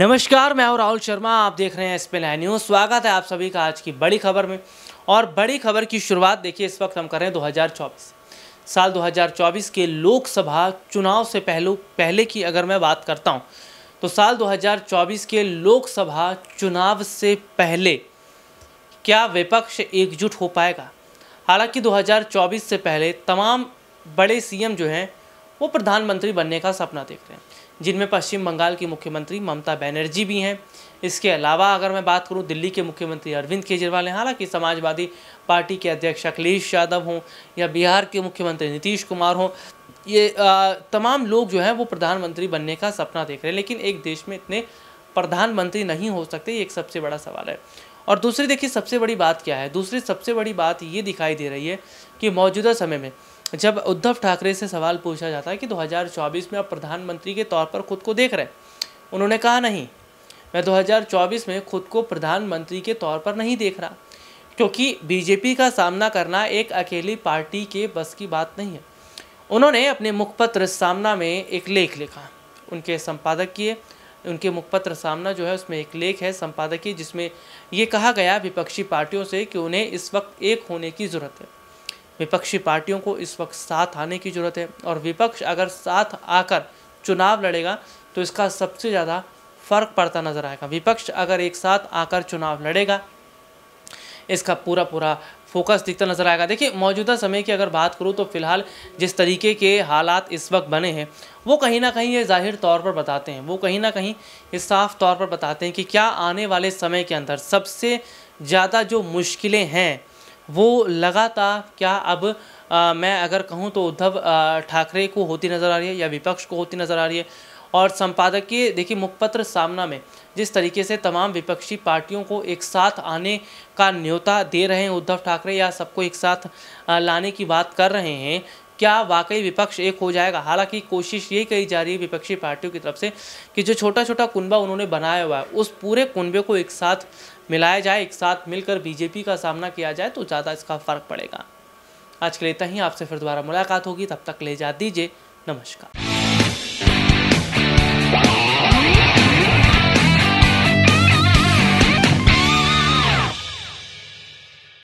नमस्कार मैं हूं राहुल शर्मा आप देख रहे हैं एस पी न्यूज़ स्वागत है आप सभी का आज की बड़ी खबर में और बड़ी खबर की शुरुआत देखिए इस वक्त हम कर रहे हैं 2024 साल 2024 के लोकसभा चुनाव से पहले पहले की अगर मैं बात करता हूं तो साल 2024 के लोकसभा चुनाव से पहले क्या विपक्ष एकजुट हो पाएगा हालांकि दो से पहले तमाम बड़े सी जो हैं वो प्रधानमंत्री बनने का सपना देख रहे हैं जिनमें पश्चिम बंगाल की मुख्यमंत्री ममता बनर्जी भी हैं इसके अलावा अगर मैं बात करूं दिल्ली के मुख्यमंत्री अरविंद केजरीवाल हैं हालांकि समाजवादी पार्टी के अध्यक्ष अखिलेश यादव हों या बिहार के मुख्यमंत्री नीतीश कुमार हों ये आ, तमाम लोग जो हैं वो प्रधानमंत्री बनने का सपना देख रहे हैं लेकिन एक देश में इतने प्रधानमंत्री नहीं हो सकते ये एक सबसे बड़ा सवाल है और दूसरी देखिए सबसे बड़ी बात क्या है दूसरी सबसे बड़ी बात ये दिखाई दे रही है कि मौजूदा समय में जब उद्धव ठाकरे से सवाल पूछा जाता है कि 2024 में आप प्रधानमंत्री के तौर पर खुद को देख रहे हैं उन्होंने कहा नहीं मैं 2024 में खुद को प्रधानमंत्री के तौर पर नहीं देख रहा क्योंकि बीजेपी का सामना करना एक अकेली पार्टी के बस की बात नहीं है उन्होंने अपने मुखपत्र सामना में एक लेख लिखा उनके संपादक किए उनके मुखपत्र सामना जो है उसमें एक लेख है संपादकीय जिसमें ये कहा गया विपक्षी पार्टियों से कि उन्हें इस वक्त एक होने की ज़रूरत है विपक्षी पार्टियों को इस वक्त साथ आने की ज़रूरत है और विपक्ष अगर साथ आकर चुनाव लड़ेगा तो इसका सबसे ज़्यादा फर्क पड़ता नज़र आएगा विपक्ष अगर एक साथ आकर चुनाव लड़ेगा इसका पूरा पूरा फोकस दिखता नज़र आएगा देखिए मौजूदा समय की अगर बात करूँ तो फिलहाल जिस तरीके के हालात इस वक्त बने हैं वो कहीं ना कहीं ये जाहिर तौर पर बताते हैं वो कहीं ना कहीं ये साफ तौर पर बताते हैं कि क्या आने वाले समय के अंदर सबसे ज़्यादा जो मुश्किलें हैं वो लगातार क्या अब आ, मैं अगर कहूँ तो उद्धव ठाकरे को होती नज़र आ रही है या विपक्ष को होती नज़र आ रही है और संपादकीय देखिए मुखपत्र सामना में जिस तरीके से तमाम विपक्षी पार्टियों को एक साथ आने का न्योता दे रहे हैं उद्धव ठाकरे या सबको एक साथ लाने की बात कर रहे हैं क्या वाकई विपक्ष एक हो जाएगा हालांकि कोशिश ये कही जा रही है विपक्षी पार्टियों की तरफ से कि जो छोटा छोटा कुनबा उन्होंने बनाया हुआ है उस पूरे कुनबे को एक साथ मिलाया जाए एक साथ मिलकर बीजेपी का सामना किया जाए तो ज़्यादा इसका फर्क पड़ेगा आज के लिए इतना ही आपसे फिर दोबारा मुलाकात होगी तब तक ले जा दीजिए नमस्कार